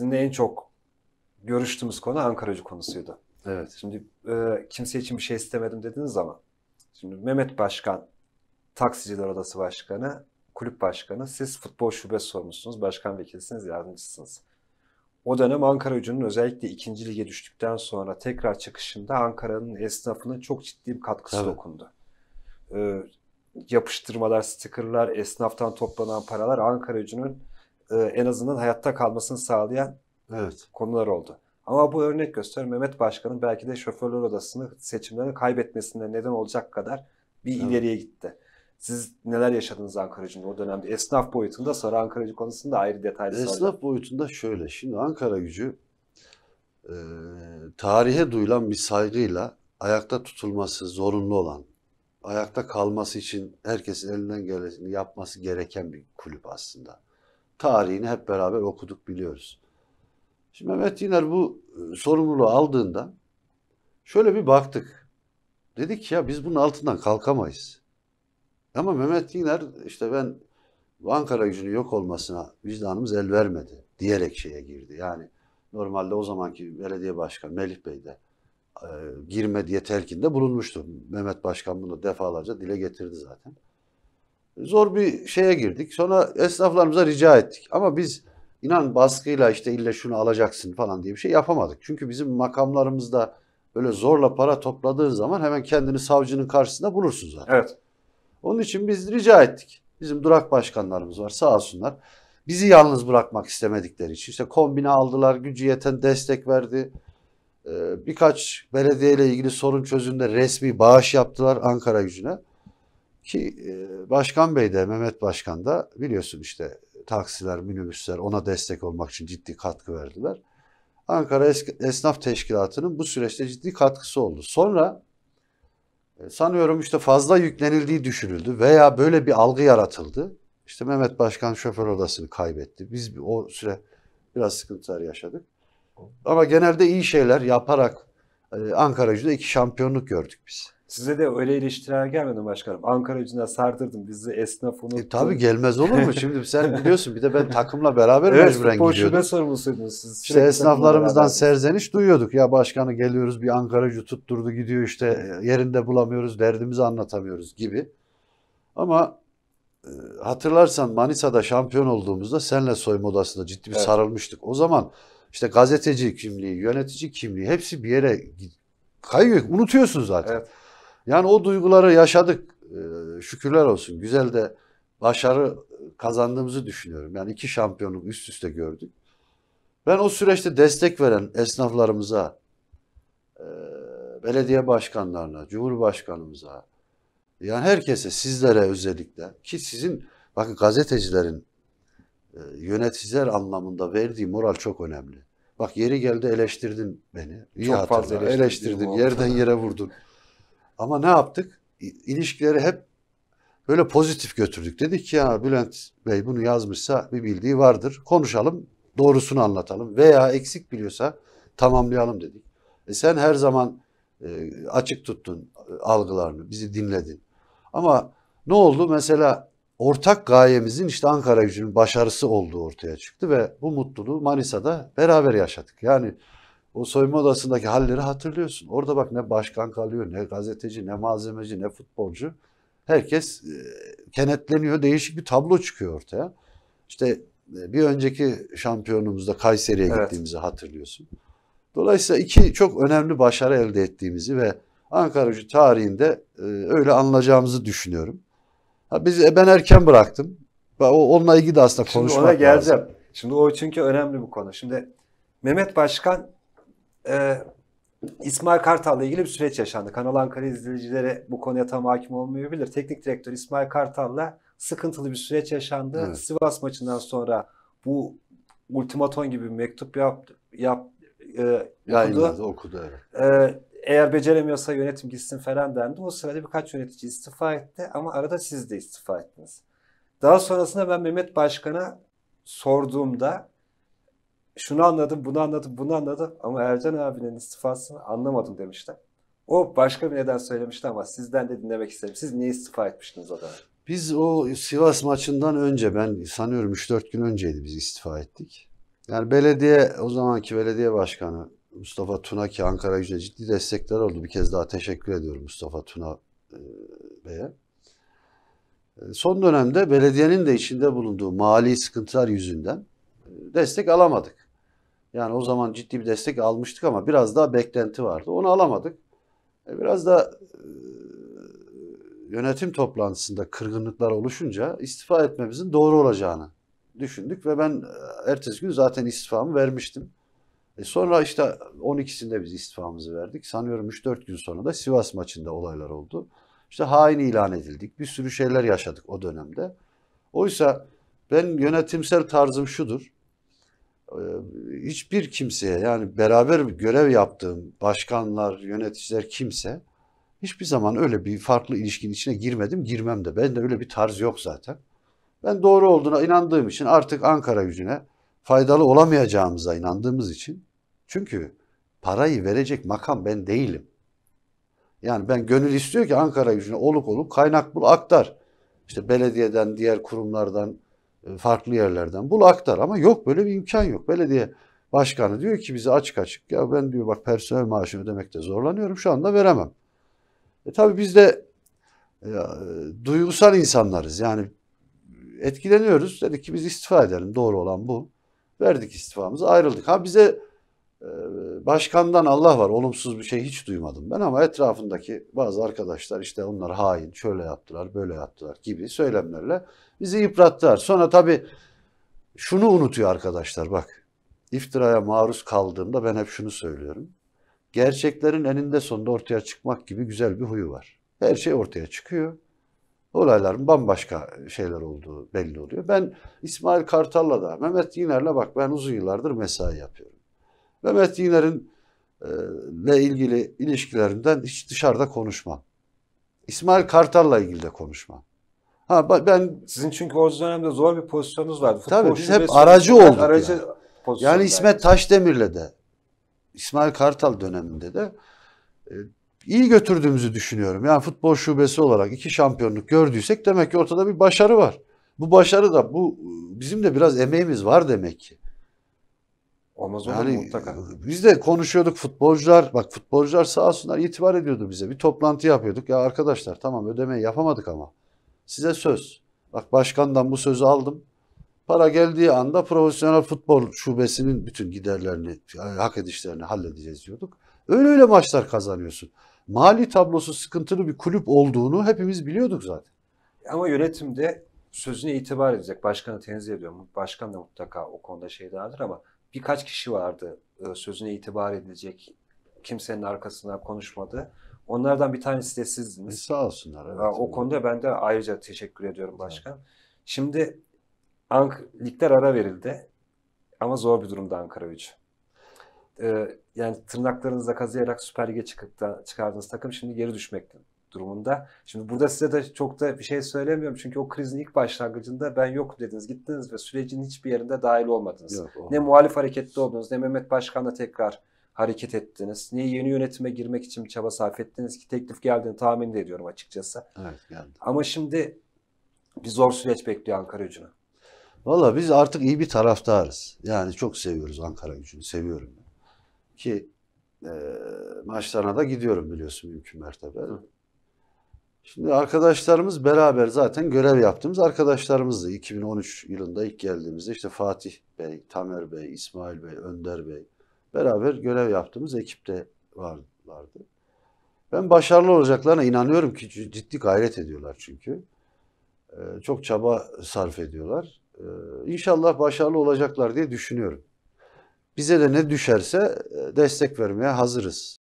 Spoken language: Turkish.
sizinle en çok görüştüğümüz konu Ankaracı konusuydu. Evet. Şimdi e, kimse için bir şey istemedim dediniz ama şimdi Mehmet Başkan, Taksiciler Odası Başkanı, kulüp başkanı, siz futbol şube sormuşsunuz, başkan vekilisiniz, yardımcısınız. O dönem Ankara gücünün özellikle ikinci lige düştükten sonra tekrar çıkışında Ankara'nın esnafına çok ciddi bir katkısı Tabii. dokundu. Ee, yapıştırmalar, stikerler, esnaftan toplanan paralar Ankara gücünün e, en azından hayatta kalmasını sağlayan evet. konular oldu. Ama bu örnek göster Mehmet Başkan'ın belki de şoförler odasını seçimlerini kaybetmesine neden olacak kadar bir evet. ileriye gitti. Siz neler yaşadınız Ankara'cının o dönemde? Esnaf boyutunda sonra Ankara'cı konusunda ayrı detaylı Esnaf soracağım. boyutunda şöyle. Şimdi Ankara gücü e, tarihe duyulan bir saygıyla ayakta tutulması zorunlu olan, ayakta kalması için herkesin elinden geleni yapması gereken bir kulüp aslında tarihini hep beraber okuduk biliyoruz. Şimdi Mehmet Diner bu e, sorumluluğu aldığında şöyle bir baktık. Dedik ya biz bunun altından kalkamayız. Ama Mehmet Diner işte ben Ankara gücünün yok olmasına vicdanımız el vermedi diyerek şeye girdi. Yani normalde o zamanki belediye başkanı Melih Bey de e, girme diye telkinde bulunmuştu. Mehmet Başkan bunu defalarca dile getirdi zaten zor bir şeye girdik. Sonra esnaflarımıza rica ettik. Ama biz inan baskıyla işte illa şunu alacaksın falan diye bir şey yapamadık. Çünkü bizim makamlarımızda böyle zorla para topladığın zaman hemen kendini savcının karşısında bulursun zaten. Evet. Onun için biz rica ettik. Bizim durak başkanlarımız var sağ olsunlar. Bizi yalnız bırakmak istemedikleri için. işte kombine aldılar, gücü yeten destek verdi. Ee, birkaç belediyeyle ilgili sorun çözümde resmi bağış yaptılar Ankara gücüne. Ki e, Başkan Bey de Mehmet Başkan da biliyorsun işte taksiler, minibüsler ona destek olmak için ciddi katkı verdiler. Ankara Esnaf Teşkilatı'nın bu süreçte ciddi katkısı oldu. Sonra e, sanıyorum işte fazla yüklenildiği düşünüldü veya böyle bir algı yaratıldı. İşte Mehmet Başkan şoför odasını kaybetti. Biz o süre biraz sıkıntılar yaşadık. Ama genelde iyi şeyler yaparak ee, Ankara gücüde iki şampiyonluk gördük biz. Size de öyle eleştiriler gelmedi başkanım? Ankara gücüne sardırdım bizi esnaf unuttun. E, tabii gelmez olur mu? Şimdi sen biliyorsun bir de ben takımla beraber evet, mecburen gidiyordum. Evet sorumlusuydunuz siz. İşte esnaflarımızdan serzeniş duyuyorduk. Ya başkanı geliyoruz bir Ankara gücü tutturdu gidiyor işte yerinde bulamıyoruz derdimizi anlatamıyoruz gibi. Ama e, hatırlarsan Manisa'da şampiyon olduğumuzda senle soyma odasında ciddi bir evet. sarılmıştık. O zaman işte gazeteci kimliği, yönetici kimliği hepsi bir yere kayıyor. Unutuyorsun zaten. Evet. Yani o duyguları yaşadık. Ee, şükürler olsun. Güzel de başarı kazandığımızı düşünüyorum. Yani iki şampiyonluk üst üste gördük. Ben o süreçte destek veren esnaflarımıza, e, belediye başkanlarına, cumhurbaşkanımıza, yani herkese, sizlere özellikle ki sizin bakın gazetecilerin ee, yöneticiler anlamında verdiği moral çok önemli. Bak yeri geldi eleştirdin beni. İyi çok fazla eleştirdin. eleştirdin yerden yere vurdun. Ama ne yaptık? İlişkileri hep böyle pozitif götürdük. Dedik ki ya Bülent Bey bunu yazmışsa bir bildiği vardır. Konuşalım, doğrusunu anlatalım veya eksik biliyorsa tamamlayalım dedik. E sen her zaman e, açık tuttun e, algılarını, bizi dinledin. Ama ne oldu? Mesela ortak gayemizin işte Ankara gücünün başarısı olduğu ortaya çıktı ve bu mutluluğu Manisa'da beraber yaşadık. Yani o soyunma odasındaki halleri hatırlıyorsun. Orada bak ne başkan kalıyor, ne gazeteci, ne malzemeci, ne futbolcu. Herkes e, kenetleniyor, değişik bir tablo çıkıyor ortaya. İşte e, bir önceki şampiyonumuzda Kayseri'ye evet. gittiğimizi hatırlıyorsun. Dolayısıyla iki çok önemli başarı elde ettiğimizi ve Ankara Gücü tarihinde e, öyle anılacağımızı düşünüyorum. Ha biz e, ben erken bıraktım. O onunla ilgili de aslında konuşmak Şimdi ona geleceğim. Lazım. Şimdi o çünkü önemli bu konu. Şimdi Mehmet Başkan e, İsmail Kartal'la ilgili bir süreç yaşandı. Kanal Ankara izleyicileri bu konuya tam hakim olmayabilir. Teknik direktör İsmail Kartal'la sıkıntılı bir süreç yaşandı. Evet. Sivas maçından sonra bu ultimaton gibi bir mektup yaptı. Yap, e, okudu. Yayınladı, okudu evet. E, eğer beceremiyorsa yönetim gitsin falan dendi. O sırada birkaç yönetici istifa etti ama arada siz de istifa ettiniz. Daha sonrasında ben Mehmet Başkan'a sorduğumda şunu anladım, bunu anladım, bunu anladım ama Ercan abinin istifasını anlamadım demişler. O başka bir neden söylemişti ama sizden de dinlemek isterim. Siz niye istifa etmiştiniz o zaman? Biz o Sivas maçından önce ben sanıyorum 3-4 gün önceydi biz istifa ettik. Yani belediye o zamanki belediye başkanı Mustafa Tuna ki Ankara Gücü'ne ciddi destekler oldu. Bir kez daha teşekkür ediyorum Mustafa Tuna e, Bey'e. E, son dönemde belediyenin de içinde bulunduğu mali sıkıntılar yüzünden e, destek alamadık. Yani o zaman ciddi bir destek almıştık ama biraz daha beklenti vardı. Onu alamadık. E, biraz da yönetim toplantısında kırgınlıklar oluşunca istifa etmemizin doğru olacağını düşündük ve ben ertesi gün zaten istifamı vermiştim. E sonra işte 12'sinde biz istifamızı verdik. Sanıyorum 3-4 gün sonra da Sivas maçında olaylar oldu. İşte hain ilan edildik. Bir sürü şeyler yaşadık o dönemde. Oysa ben yönetimsel tarzım şudur. E, hiçbir kimseye yani beraber görev yaptığım başkanlar, yöneticiler kimse hiçbir zaman öyle bir farklı ilişkinin içine girmedim, girmem de. Ben de öyle bir tarz yok zaten. Ben doğru olduğuna inandığım için artık Ankara yüzüne faydalı olamayacağımıza inandığımız için çünkü parayı verecek makam ben değilim. Yani ben gönül istiyor ki Ankara gücüne oluk oluk kaynak bul aktar. İşte belediyeden, diğer kurumlardan, e, farklı yerlerden bul aktar ama yok böyle bir imkan yok. Belediye başkanı diyor ki bize açık açık ya ben diyor bak personel maaşı ödemekte zorlanıyorum şu anda veremem. E tabii biz de e, duygusal insanlarız yani etkileniyoruz. Dedik ki biz istifa edelim doğru olan bu. Verdik istifamızı ayrıldık. Ha bize ee, başkandan Allah var. Olumsuz bir şey hiç duymadım ben ama etrafındaki bazı arkadaşlar işte onlar hain, şöyle yaptılar, böyle yaptılar gibi söylemlerle bizi yıprattılar. Sonra tabi şunu unutuyor arkadaşlar bak. iftiraya maruz kaldığımda ben hep şunu söylüyorum. Gerçeklerin eninde sonunda ortaya çıkmak gibi güzel bir huyu var. Her şey ortaya çıkıyor. Olayların bambaşka şeyler olduğu belli oluyor. Ben İsmail Kartal'la da Mehmet Yiner'le bak ben uzun yıllardır mesai yapıyorum. Ve Mehdi'lerin ile ilgili ilişkilerinden hiç dışarıda konuşma. İsmail Kartal'la ilgili de konuşma. Ha ben sizin çünkü o dönemde zor bir pozisyonunuz vardı. Futbol tabii biz hep aracı olduk. Aracı yani, yani İsmet Taşdemir'le de İsmail Kartal döneminde de e, iyi götürdüğümüzü düşünüyorum. Yani futbol şubesi olarak iki şampiyonluk gördüysek demek ki ortada bir başarı var. Bu başarı da bu bizim de biraz emeğimiz var demek ki. Olmaz olur yani, mutlaka. E, biz de konuşuyorduk futbolcular. Bak futbolcular sağ olsunlar itibar ediyordu bize. Bir toplantı yapıyorduk. Ya arkadaşlar tamam ödemeyi yapamadık ama. Size söz. Bak başkandan bu sözü aldım. Para geldiği anda profesyonel futbol şubesinin bütün giderlerini, hak edişlerini halledeceğiz diyorduk. Öyle öyle maçlar kazanıyorsun. Mali tablosu sıkıntılı bir kulüp olduğunu hepimiz biliyorduk zaten. Ama yönetimde sözüne itibar edecek. Başkanı tenzih ediyorum. Başkan da mutlaka o konuda şey ama birkaç kişi vardı e, sözüne itibar edilecek. Kimsenin arkasından konuşmadı. Onlardan bir tanesi de sizdiniz. E sağ olsunlar. Evet. o konuda ben de ayrıca teşekkür ediyorum başkan. Evet. Şimdi Ank ligler ara verildi. Ama zor bir durumda Ankara gücü. Ee, yani tırnaklarınızla kazıyarak Süper Lig'e çıkardığınız takım şimdi geri düşmekte durumunda. Şimdi burada size de çok da bir şey söylemiyorum çünkü o krizin ilk başlangıcında ben yok dediniz, gittiniz ve sürecin hiçbir yerinde dahil olmadınız. Yok, ne muhalif harekette oldunuz, ne Mehmet Başkan'la tekrar hareket ettiniz, ne yeni yönetime girmek için çaba sarf ettiniz ki teklif geldiğini tahmin ediyorum açıkçası. Evet geldi. Ama şimdi bir zor süreç bekliyor Ankara gücünü. Valla biz artık iyi bir taraftarız. Yani çok seviyoruz Ankara gücünü, seviyorum. Ki e, maçlarına da gidiyorum biliyorsun mümkün mertebe. Hı. Şimdi arkadaşlarımız beraber zaten görev yaptığımız arkadaşlarımızdı. 2013 yılında ilk geldiğimizde işte Fatih Bey, Tamer Bey, İsmail Bey, Önder Bey beraber görev yaptığımız ekipte vardı. Ben başarılı olacaklarına inanıyorum ki ciddi gayret ediyorlar çünkü. Ee, çok çaba sarf ediyorlar. Ee, inşallah başarılı olacaklar diye düşünüyorum. Bize de ne düşerse e, destek vermeye hazırız.